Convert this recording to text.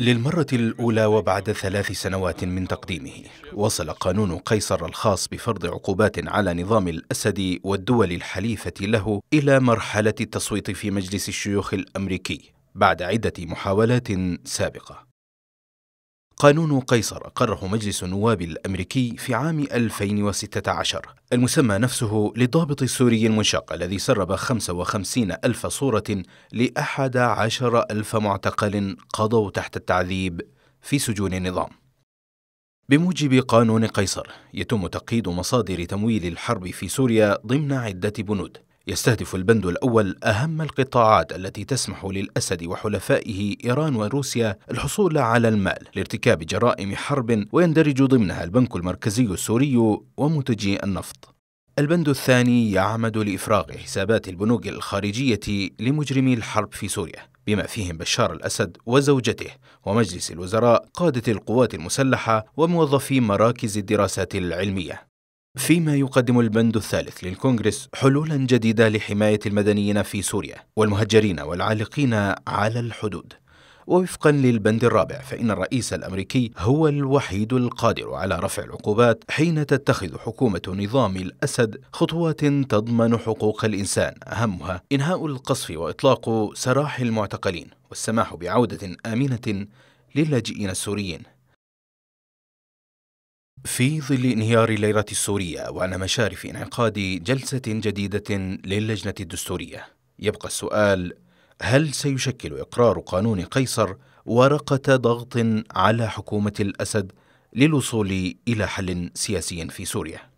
للمرة الأولى وبعد ثلاث سنوات من تقديمه، وصل قانون قيصر الخاص بفرض عقوبات على نظام الأسد والدول الحليفة له إلى مرحلة التصويت في مجلس الشيوخ الأمريكي بعد عدة محاولات سابقة. قانون قيصر أقره مجلس النواب الأمريكي في عام 2016 المسمى نفسه للضابط السوري المنشق الذي سرب 55 ألف صورة لأحد عشر ألف معتقل قضوا تحت التعذيب في سجون النظام بموجب قانون قيصر يتم تقييد مصادر تمويل الحرب في سوريا ضمن عدة بنود يستهدف البند الأول أهم القطاعات التي تسمح للأسد وحلفائه إيران وروسيا الحصول على المال لارتكاب جرائم حرب ويندرج ضمنها البنك المركزي السوري ومنتجي النفط البند الثاني يعمد لإفراغ حسابات البنوك الخارجية لمجرمي الحرب في سوريا بما فيهم بشار الأسد وزوجته ومجلس الوزراء قادة القوات المسلحة وموظفي مراكز الدراسات العلمية فيما يقدم البند الثالث للكونغرس حلولا جديده لحمايه المدنيين في سوريا والمهجرين والعالقين على الحدود ووفقا للبند الرابع فإن الرئيس الأمريكي هو الوحيد القادر على رفع العقوبات حين تتخذ حكومة نظام الأسد خطوات تضمن حقوق الإنسان أهمها إنهاء القصف وإطلاق سراح المعتقلين والسماح بعودة آمنة للاجئين السوريين في ظل انهيار الليرة السورية وعلى مشارف انعقاد جلسة جديدة للجنة الدستورية يبقى السؤال هل سيشكل إقرار قانون قيصر ورقة ضغط على حكومة الأسد للوصول إلى حل سياسي في سوريا؟